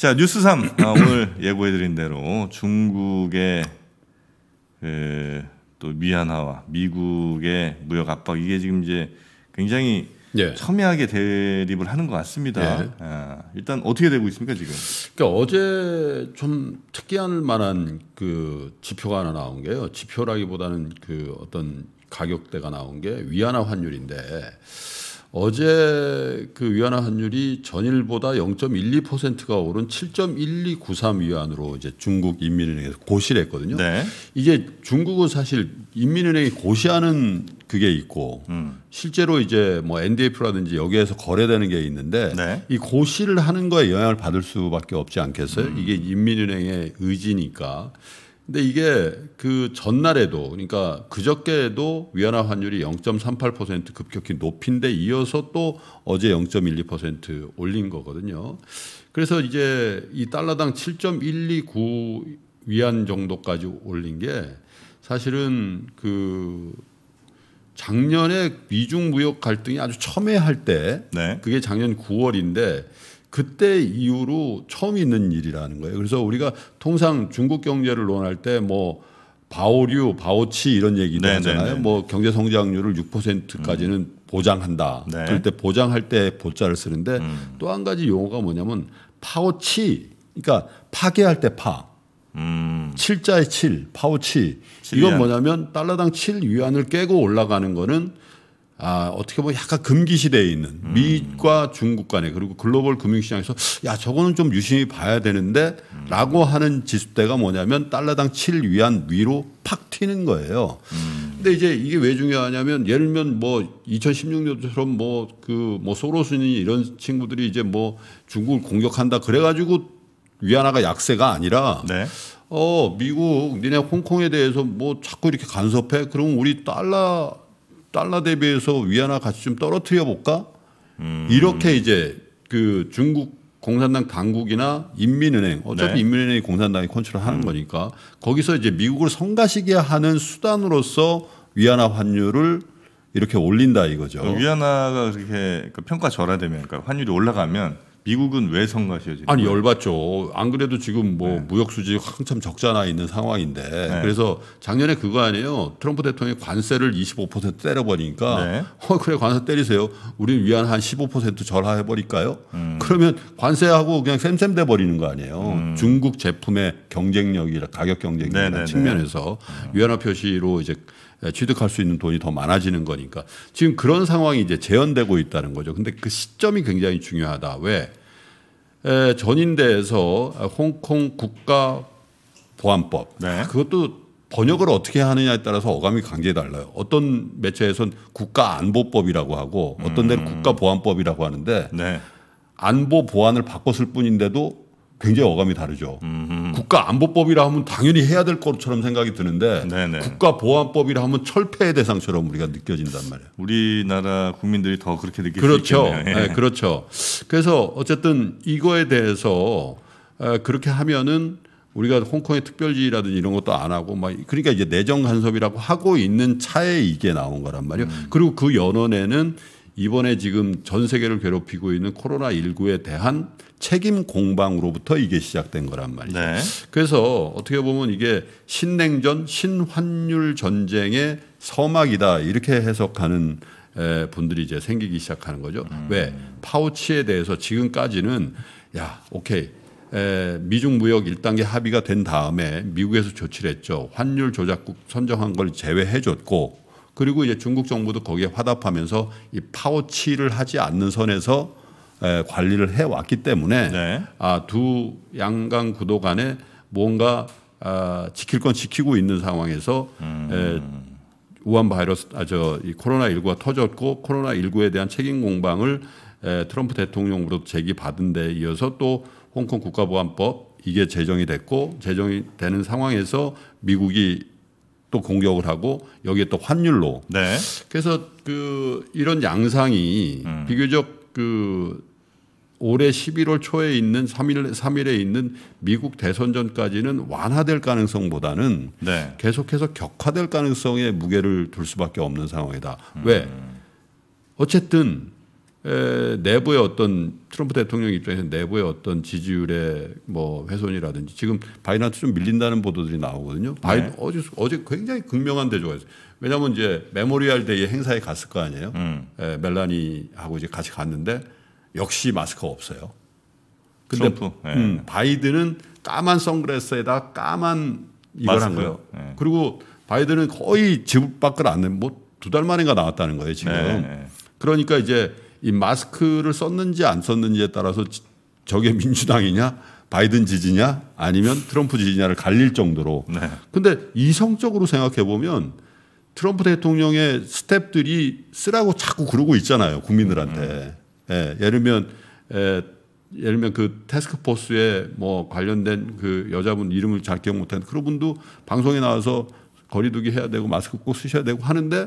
자 뉴스 3 아, 오늘 예고해드린 대로 중국의 그, 또미안화와 미국의 무역 압박 이게 지금 이제 굉장히 예. 첨예하게 대립을 하는 것 같습니다. 예. 아, 일단 어떻게 되고 있습니까 지금? 그러니까 어제 좀특이한 만한 그 지표가 하나 나온 게요. 지표라기보다는 그 어떤 가격대가 나온 게 위안화 환율인데 어제 그 위안화 환율이 전일보다 0.12%가 오른 7.1293 위안으로 이제 중국 인민은행에서 고시를 했거든요. 네. 이게 중국은 사실 인민은행이 고시하는 그게 있고 음. 실제로 이제 뭐 NDF라든지 여기에서 거래되는 게 있는데 네. 이 고시를 하는 거에 영향을 받을 수밖에 없지 않겠어요? 음. 이게 인민은행의 의지니까. 근데 이게 그 전날에도 그러니까 그저께도 위안화 환율이 0.38% 급격히 높인 데 이어서 또 어제 0.12% 올린 거거든요. 그래서 이제 이 달러당 7.129 위안 정도까지 올린 게 사실은 그 작년에 미중 무역 갈등이 아주 첨예할 때 네. 그게 작년 9월인데 그때 이후로 처음 있는 일이라는 거예요. 그래서 우리가 통상 중국 경제를 논할 때 뭐 바오류, 바오치 이런 얘기도 네네네. 네, 하잖아요. 네, 뭐 네. 경제 성장률을 6%까지는 음. 보장한다. 네. 그럴 때 보장할 때 보자를 쓰는데 음. 또한 가지 용어가 뭐냐면 파오치. 그러니까 파괴할 때 파. 음. 7자의 7, 파오치. 7위안. 이건 뭐냐면 달러당 7위안을 깨고 올라가는 거는 아, 어떻게 보면 약간 금기 시대에 있는 음. 미과 중국 간에 그리고 글로벌 금융시장에서 야 저거는 좀 유심히 봐야 되는데라고 음. 하는 지수대가 뭐냐면 달러당 7 위안 위로 팍 튀는 거예요. 음. 근데 이제 이게 왜 중요하냐면 예를 들면 뭐 2016년처럼 뭐 그 뭐 소로스니 이런 친구들이 이제 뭐 중국을 공격한다 그래가지고 위안화가 약세가 아니라 네. 어 미국 니네 홍콩에 대해서 뭐 자꾸 이렇게 간섭해 그러면 우리 달러 달러 대비해서 위안화 가치 좀 떨어뜨려 볼까? 음. 이렇게 이제 그 중국 공산당 당국이나 인민은행 어차피 네. 인민은행이 공산당이 컨트롤하는 음. 거니까 거기서 이제 미국을 성가시게 하는 수단으로서 위안화 환율을 이렇게 올린다 이거죠. 그 위안화가 그렇게 그 평가 절하되면 그러니까 환율이 올라가면 미국은 왜 성가시어지? 아니 열받죠. 안 그래도 지금 뭐 네. 무역 수지 한참 적자 나 있는 상황인데 네. 그래서 작년에 그거 아니에요. 트럼프 대통령이 관세를 25% 때려버리니까 네. 어 그래 관세 때리세요. 우리는 위안 한15% 절하해 버릴까요? 음. 그러면 관세하고 그냥 쌤쌤 돼 버리는 거 아니에요. 음. 중국 제품의 경쟁력이라 가격 경쟁력 네, 네, 네. 측면에서 음. 위안화 표시로 이제 예, 취득할 수 있는 돈이 더 많아지는 거니까 지금 그런 상황이 이제 재현되고 있다는 거죠. 근데 그 시점이 굉장히 중요하다. 왜? 에, 전인대에서 홍콩 국가 보안법 네. 그것도 번역을 어떻게 하느냐에 따라서 어감이 강제 달라요. 어떤 매체에선 국가안보법이라고 하고 어떤 데는 음. 국가보안법이라고 하는데 네. 안보 보안을 바꿨을 뿐인데도 굉장히 어감이 다르죠. 음흠. 국가안보법이라 하면 당연히 해야 될 것처럼 생각이 드는데 네네. 국가보안법이라 하면 철폐의 대상처럼 우리가 느껴진단 말이에요. 우리나라 국민들이 더 그렇게 느끼죠. 그렇죠. 예. 네, 그렇죠. 그래서 어쨌든 이거에 대해서 그렇게 하면은 우리가 홍콩의 특별지라든지 이런 것도 안 하고 막 그러니까 이제 내정 간섭이라고 하고 있는 차에 이게 나온 거란 말이에요. 음. 그리고 그 연원에는 이번에 지금 전 세계를 괴롭히고 있는 코로나19에 대한 책임 공방으로부터 이게 시작된 거란 말이죠. 네. 그래서 어떻게 보면 이게 신냉전, 신환율 전쟁의 서막이다 이렇게 해석하는 에, 분들이 이제 생기기 시작하는 거죠. 음. 왜? 파우치에 대해서 지금까지는 야, 오케이. 에, 미중 무역 1단계 합의가 된 다음에 미국에서 조치를 했죠. 환율 조작국 선정한 걸 제외해 줬고 그리고 이제 중국 정부도 거기에 화답하면서 이파워치를 하지 않는 선에서 에, 관리를 해왔기 때문에 네. 아, 두 양강 구도 간에 뭔가 아, 지킬 건 지키고 있는 상황에서 음. 에, 우한 바이러스 아저이 코로나 19가 터졌고 코로나 19에 대한 책임 공방을 에, 트럼프 대통령으로 제기받은 데 이어서 또 홍콩 국가보안법 이게 제정이 됐고 제정이 되는 상황에서 미국이 또 공격을 하고 여기에 또 환율로. 네. 그래서 그 이런 양상이 음. 비교적 그 올해 11월 초에 있는 3일 3일에 있는 미국 대선 전까지는 완화될 가능성보다는 네. 계속해서 격화될 가능성에 무게를 둘 수밖에 없는 상황이다. 음. 왜? 어쨌든 에, 내부의 어떤 트럼프 대통령 입장에서 내부의 어떤 지지율의 뭐 훼손이라든지 지금 바이든한테 좀 밀린다는 보도들이 나오거든요. 바이 네. 어제 어제 굉장히 극명한 대조가 있어요. 왜냐하면 이제 메모리알 데이 행사에 갔을 거 아니에요. 음. 에, 멜라니하고 이제 같이 갔는데 역시 마스크가 없어요. 근데 트럼프. 네. 음, 바이든은 까만 선글라스에다 까만 이걸 한 거예요. 네. 그리고 바이든은 거의 집 밖을 안 내, 뭐 두 달 만인가 나왔다는 거예요 지금. 네, 네. 그러니까 이제 이 마스크를 썼는지 안 썼는지에 따라서 저게 민주당이냐 바이든 지지냐 아니면 트럼프 지지냐를 갈릴 정도로. 네. 근데 이성적으로 생각해 보면 트럼프 대통령의 스텝들이 쓰라고 자꾸 그러고 있잖아요 국민들한테. 음. 음. 예, 예를 들면 예, 예를 들면 그 테스크포스에 뭐 관련된 그 여자분 이름을 잘 기억 못했는데 그런 분도 방송에 나와서 거리두기 해야 되고 마스크 꼭 쓰셔야 되고 하는데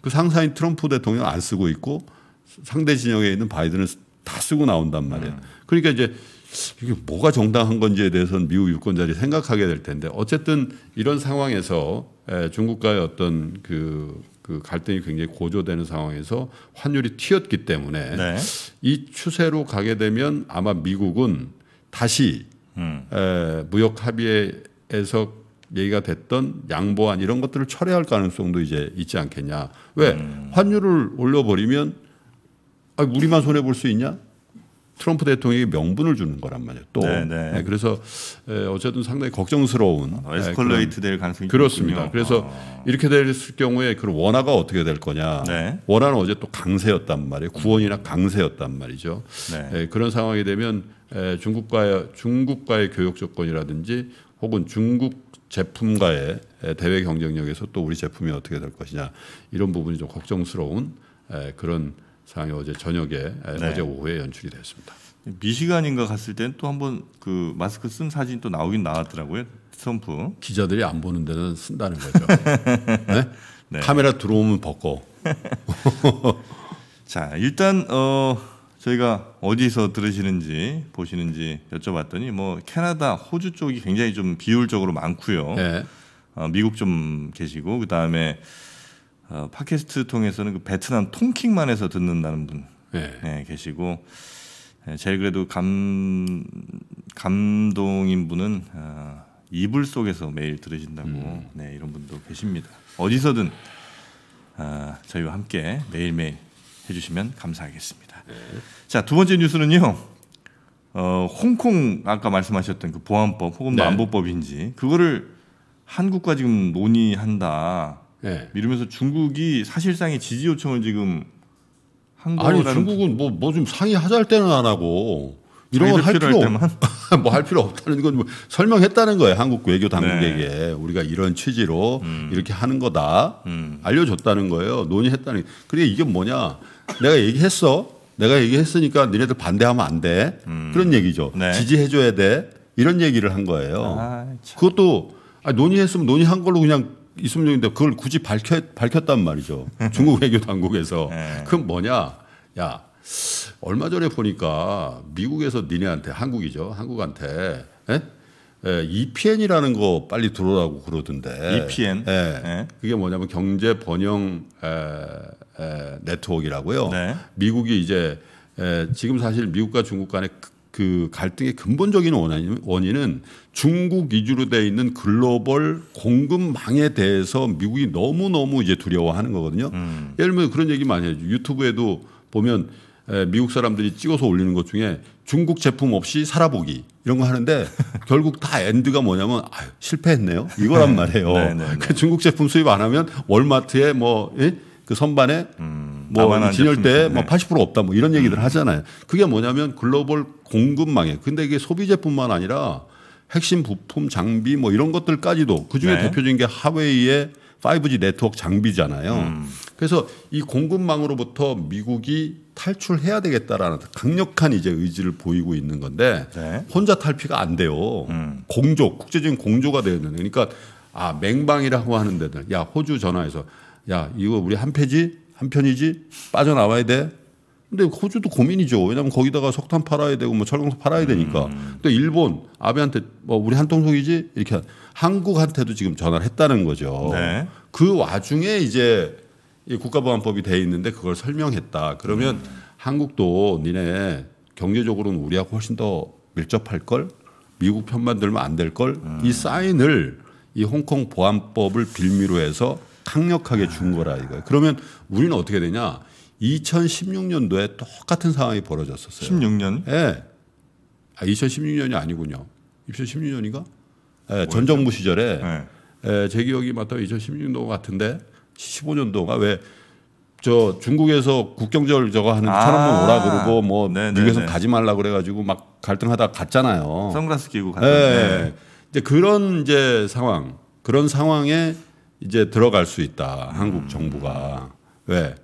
그 상사인 트럼프 대통령 안 쓰고 있고 상대 진영에 있는 바이든을 다 쓰고 나온단 말이에요. 그러니까 이제 이게 뭐가 정당한 건지에 대해서는 미국 유권자들이 생각하게 될 텐데 어쨌든 이런 상황에서 에, 중국과의 어떤 그, 그 갈등이 굉장히 고조되는 상황에서 환율이 튀었기 때문에 네. 이 추세로 가게 되면 아마 미국은 다시 음. 에, 무역 합의에서 얘기가 됐던 양보안 이런 것들을 철회할 가능성도 이제 있지 않겠냐. 왜 음. 환율을 올려버리면 아, 우리만 손해 볼 수 있냐? 트럼프 대통령이 명분을 주는 거란 말이에요. 또 네, 네. 네 그래서 어쨌든 상당히 걱정스러운 아, 네, 에스컬레이트 될 가능성이 그렇습니다. 그래서 아. 이렇게 될 경우에 그 원화가 어떻게 될 거냐. 네. 원화는 어제 또 강세였단 말이에요. 구원이나 강세였단 말이죠. 네. 그런 상황이 되면 중국과의 중국과의 교역 조건이라든지 혹은 중국 제품과의 대외 경쟁력에서 또 우리 제품이 어떻게 될 것이냐 이런 부분이 좀 걱정스러운 그런. 상이 어제 저녁에 예, 네. 어제 오후에 연출이 됐습니다. 미시간인가 갔을 땐 또 한번 그 마스크 쓴 사진 또 나오긴 나왔더라고요. 트럼프 기자들이 안 보는 데는 쓴다는 거죠. 네? 네. 카메라 들어오면 벗고. 자 일단 어 저희가 어디서 들으시는지 보시는지 여쭤봤더니 뭐 캐나다, 호주 쪽이 굉장히 좀 비율적으로 많고요. 네. 어, 미국 좀 계시고 그 다음에 어, 팟캐스트 통해서는 그 베트남 통킹만에서 듣는다는 분 네. 네, 계시고 네, 제일 그래도 감 감동인 분은 어, 이불 속에서 매일 들으신다고 음. 네, 이런 분도 계십니다. 어디서든 어, 저희와 함께 매일 매일 해주시면 감사하겠습니다. 네. 자두 번째 뉴스는요. 어, 홍콩 아까 말씀하셨던 그 보안법 혹은 네. 안보법인지 그거를 한국과 지금 논의한다. 네. 예. 이러면서 중국이 사실상의 지지 요청을 지금 한 거라는 아니 중국은 뭐 뭐 좀 상의하자 할 때는 안 하고 이런 건 할 필요 뭐할 뭐 필요 없다는 건뭐 설명했다는 거예요 한국 외교 네. 당국에게 네. 우리가 이런 취지로 음. 이렇게 하는 거다 음. 알려줬다는 거예요 논의했다는 그게 이게 뭐냐 내가 얘기했어 내가 얘기했으니까 너네들 반대하면 안돼 음. 그런 얘기죠 네. 지지해줘야 돼 이런 얘기를 한 거예요 아, 그것도 아 논의했으면 논의한 걸로 그냥 이으면인데 그걸 굳이 밝혔, 밝혔단 말이죠. 중국 외교 당국에서. 네. 그럼 뭐냐. 야, 얼마 전에 보니까 미국에서 니네한테 한국이죠. 한국한테 에? 예? 에, 예, EPN이라는 거 빨리 들어오라고 그러던데. EPN. 예. 네. 그게 뭐냐면 경제 번영 에, 에, 네트워크라고요. 네. 미국이 이제 에, 지금 사실 미국과 중국 간에 그 갈등의 근본적인 원인은 중국 위주로 돼 있는 글로벌 공급망에 대해서 미국이 너무 너무 이제 두려워하는 거거든요. 음. 예를 들면 그런 얘기 많이 해요. 유튜브에도 보면 미국 사람들이 찍어서 올리는 것 중에 중국 제품 없이 살아보기 이런 거 하는데 결국 다 엔드가 뭐냐면 아유, 실패했네요 이거란 네. 말이에요. 네, 네, 네, 그 중국 제품 수입 안 하면 월마트에 뭐그 예? 선반에 음. 뭐 진열대에 뭐80% 없다 뭐 이런 음. 얘기들 음. 하잖아요. 그게 뭐냐면 글로벌 공급망에 근데 이게 소비재뿐만 아니라 핵심 부품 장비 뭐 이런 것들까지도 그중에 네. 대표적인 게 하웨이의 5G 네트워크 장비잖아요. 음. 그래서 이 공급망으로부터 미국이 탈출해야 되겠다라는 강력한 이제 의지를 보이고 있는 건데 네. 혼자 탈피가 안 돼요. 음. 공조, 국제적인 공조가 되어 있는. 그러니까 아 맹방이라고 하는데들 야 호주 전화해서 야 이거 우리 한 페이지 한편이지 빠져나와야 돼. 근데 호주도 고민이죠. 왜냐하면 거기다가 석탄 팔아야 되고 뭐 철강석 팔아야 되니까. 또 음. 일본 아베한테 뭐 우리 한통속이지 이렇게 한국한테도 지금 전화를 했다는 거죠. 네. 그 와중에 이제 국가보안법이 돼 있는데 그걸 설명했다. 그러면 음. 한국도 니네 경제적으로는 우리하고 훨씬 더 밀접할 걸 미국 편만 들면 안 될 걸이 음. 사인을 이 홍콩 보안법을 빌미로 해서 강력하게 준 거라 이거예요. 그러면 우리는 어떻게 되냐? 2016년도에 똑같은 상황이 벌어졌었어요. 16년? 예. 아, 2016년이 아니군요. 2016년인가? 예, 전 정부 시절에 네. 예, 제 기억이 맞다면 2016년도 같은데 15년도가 왜 저 중국에서 국경절 저거 하는 아. 사람만 오라 그러고 뭐네 미국에서 네, 네. 가지 말라 그래가지고 막 갈등하다 갔잖아요. 선글라스 끼고 갔다. 예. 네. 이제 그런 이제 상황 그런 상황에 이제 들어갈 수 있다. 한국 음. 정부가. 왜?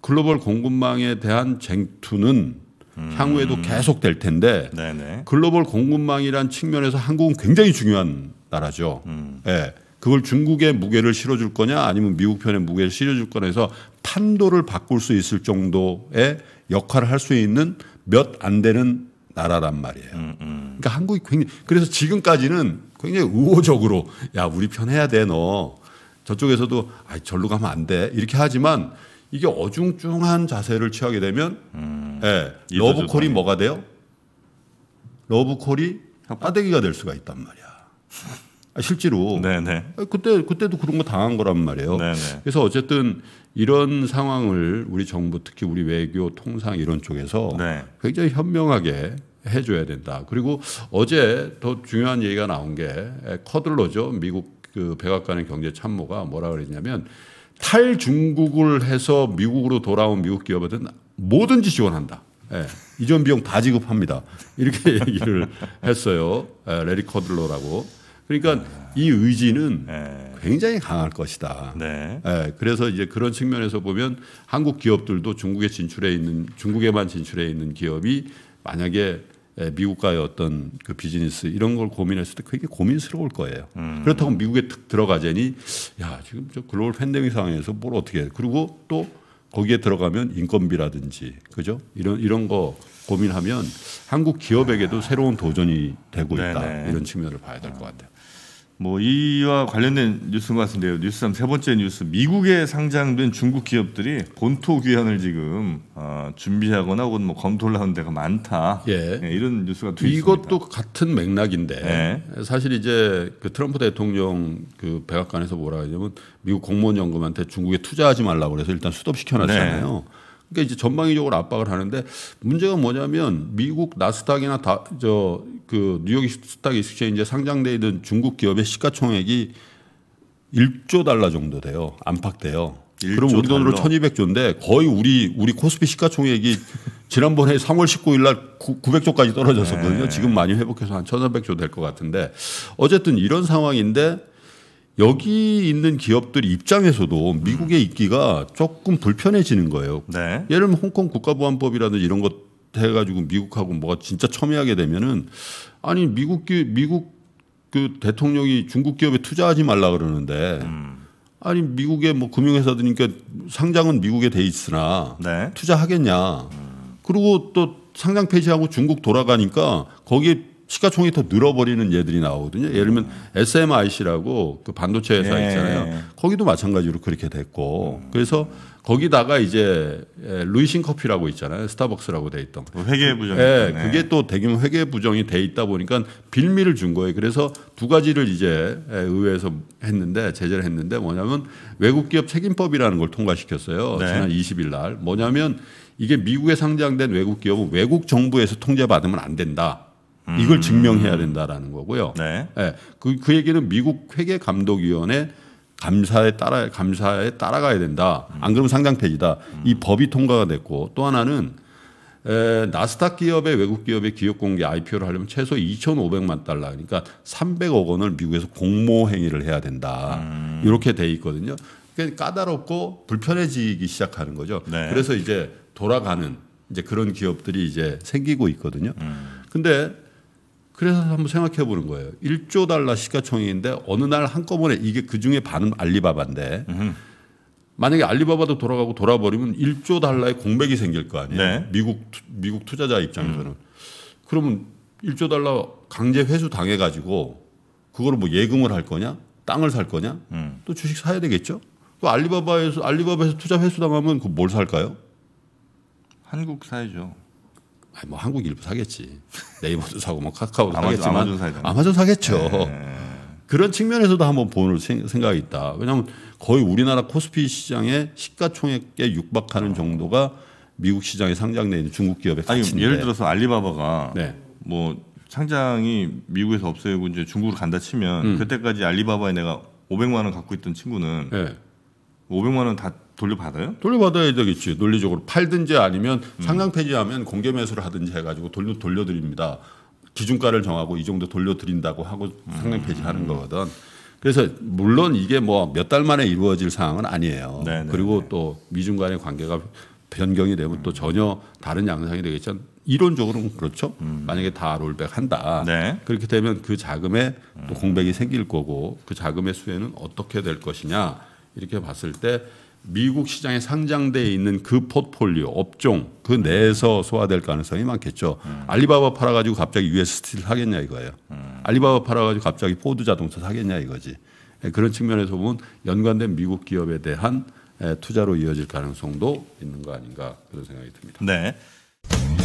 글로벌 공급망에 대한 쟁투는 음. 향후에도 계속 될 텐데 네네. 글로벌 공급망이란 측면에서 한국은 굉장히 중요한 나라죠. 음. 예. 그걸 중국의 무게를 실어줄 거냐 아니면 미국 편의 무게를 실어줄 거냐 해서 판도를 바꿀 수 있을 정도의 역할을 할 수 있는 몇 안 되는 나라란 말이에요. 음, 음, 그러니까 한국이 굉장히 그래서 지금까지는 굉장히 우호적으로 야 우리 편 해야 돼 너. 저쪽에서도 아, 절로 가면 안 돼. 이렇게 하지만 이게 어중중한 자세를 취하게 되면 음, 예, 러브콜이 뭐가 돼요? 러브콜이 빠대기가 될 수가 있단 말이야. 아, 실제로 네네. 네. 아, 그때 그때도 그런 거 당한 거란 말이에요. 네네. 네. 그래서 어쨌든 이런 상황을 우리 정부 특히 우리 외교 통상 이런 쪽에서 네. 굉장히 현명하게 해줘야 된다. 그리고 어제 더 중요한 얘기가 나온 게 커들러죠 미국 그 백악관의 경제 참모가 뭐라 그랬냐면 탈중국을 해서 미국으로 돌아온 미국 기업한테는 뭐든지 지원한다. 예, 이전 비용 다 지급합니다. 이렇게 얘기를 했어요. 예, 레리 커들러라고. 그러니까 이 의지는 예. 굉장히 강할 것이다. 네. 예, 그래서 이제 그런 측면에서 보면 한국 기업들도 중국에 진출해 있는 중국에만 진출해 있는 기업이 만약에 미국과의 어떤 그 비즈니스 이런 걸 고민했을 때 그게 고민스러울 거예요. 음. 그렇다고 미국에 들어가자니 야 지금 저 글로벌 팬데믹 상황에서 뭘 어떻게 해. 그리고 또 거기에 들어가면 인건비라든지 그죠 이런 이런 거 고민하면 한국 기업에게도 아. 새로운 도전이 되고 있다 네네. 이런 측면을 봐야 될 것 같아요. 뭐 이와 관련된 뉴스인 것 같은데요. 뉴스삼 세 번째 뉴스. 미국에 상장된 중국 기업들이 본토 귀환을 지금 어, 준비하거나 혹은 뭐 검토를 하는 데가 많다. 예. 예 이런 뉴스가 되이 있습니다. 같은 맥락인데 예. 사실 이제 그 트럼프 대통령 그 백악관에서 뭐라 하냐면 미국 공무원 연금한테 중국에 투자하지 말라고 그래서 일단 수톱 시켜놨잖아요. 네. 그러니까 이제 전방위적으로 압박을 하는데 문제가 뭐냐면 미국 나스닥이나 다 저 그 뉴욕 스탁 익스체인지에 상장돼 있는 중국 기업의 시가총액이 1조 달러 정도 돼요. 안팎 돼요. 그럼 우리 돈으로 1200조인데 거의 우리 우리 코스피 시가총액이 지난번에 3월 19일 날 900조까지 떨어졌었거든요. 네. 지금 많이 회복해서 한 1300조 될 것 같은데 어쨌든 이런 상황인데 여기 있는 기업들 입장에서도 미국에 있기가 음. 조금 불편해지는 거예요. 네. 예를 들면 홍콩 국가보안법이라든지 이런 것 해가지고 미국하고 뭐가 진짜 첨예하게 되면은 아니 미국 기, 미국 그 대통령이 중국 기업에 투자하지 말라 그러는데 음. 아니 미국의 뭐 금융회사들이니까 그러니까 상장은 미국에 돼 있으나 네. 투자하겠냐. 음. 그리고 또 상장 폐지하고 중국 돌아가니까 거기에 시가총액이 더 늘어버리는 예들이 나오거든요. 예를 들면 SMIC라고 그 반도체 회사 네. 있잖아요. 거기도 마찬가지로 그렇게 됐고 그래서 거기다가 이제 루이싱 커피라고 있잖아요. 스타벅스라고 돼 있던 뭐 회계 그, 부정. 예, 네. 그게 또 대규모 회계 부정이 돼 있다 보니까 빌미를 준 거예요. 그래서 두 가지를 이제 의회에서 했는데 제재를 했는데 뭐냐면 외국 기업 책임법이라는 걸 통과시켰어요. 네. 지난 20일 날. 뭐냐면 이게 미국에 상장된 외국 기업은 외국 정부에서 통제받으면 안 된다. 음. 이걸 증명해야 된다라는 거고요. 네. 네. 그, 그 얘기는 미국 회계 감독위원회 감사에 따라 감사에 따라가야 된다. 음. 안 그러면 상장폐지다. 음. 이 법이 통과가 됐고 또 하나는 에, 나스닥 기업의 외국 기업의 기업 공개 IPO를 하려면 최소 2,500만 달러 그러니까 300억 원을 미국에서 공모 행위를 해야 된다. 음. 이렇게 돼 있거든요. 그러니까 까다롭고 불편해지기 시작하는 거죠. 네. 그래서 이제 돌아가는 이제 그런 기업들이 이제 생기고 있거든요. 음. 근데 그래서 한번 생각해 보는 거예요. 1조 달러 시가총액인데 어느 날 한꺼번에 이게 그 중에 반은 알리바바인데 으흠. 만약에 알리바바도 돌아가고 돌아버리면 1조 달러의 공백이 생길 거 아니에요. 네. 미국 투, 미국 투자자 입장에서는 음. 그러면 1조 달러 강제 회수 당해 가지고 그걸 뭐 예금을 할 거냐, 땅을 살 거냐, 음. 또 주식 사야 되겠죠. 그 알리바바에서 알리바바에서 투자 회수 당하면 그 뭘 살까요? 한국 사회죠 아니 뭐 한국 일부 사겠지. 네이버도 사고 뭐 카카오도 아마존, 사겠지만 아마존, 아마존 사겠죠. 네. 그런 측면에서도 한번 보는 생각이 있다. 왜냐하면 거의 우리나라 코스피 시장의 시가총액에 육박하는 정도가 미국 시장에 상장돼 있는 중국 기업의 가치인데. 예를 들어서 알리바바가 네. 뭐 상장이 미국에서 없애고 이제 중국으로 간다 치면 음. 그때까지 알리바바에 내가 500만 원 갖고 있던 친구는 네. 500만 원 다 돌려받아요? 돌려받아야 되겠지. 논리적으로 팔든지 아니면 상장 폐지하면 공개 매수를 하든지 해가지고 돌려 돌려드립니다. 기준가를 정하고 이 정도 돌려드린다고 하고 상장 폐지하는 거거든. 그래서 물론 이게 뭐 몇 달 만에 이루어질 상황은 아니에요. 네네 네, 그리고 네. 또 미중 간의 관계가 변경이 되면 음. 또 전혀 다른 양상이 되겠죠 이론적으로는 그렇죠. 음. 만약에 다 롤백한다. 네. 그렇게 되면 그 자금에 또 공백이 생길 거고 그 자금의 수혜는 어떻게 될 것이냐. 이렇게 봤을 때 미국 시장에 상장돼 있는 그 포트폴리오 업종 그 내에서 소화될 가능성이 많겠죠. 음. 알리바바 팔아가지고 갑자기 US 스틸 하겠냐 이거예요. 음. 알리바바 팔아가지고 갑자기 포드 자동차 사겠냐 이거지. 예, 그런 측면에서 보면 연관된 미국 기업에 대한 예, 투자로 이어질 가능성도 있는 거 아닌가 그런 생각이 듭니다. 네.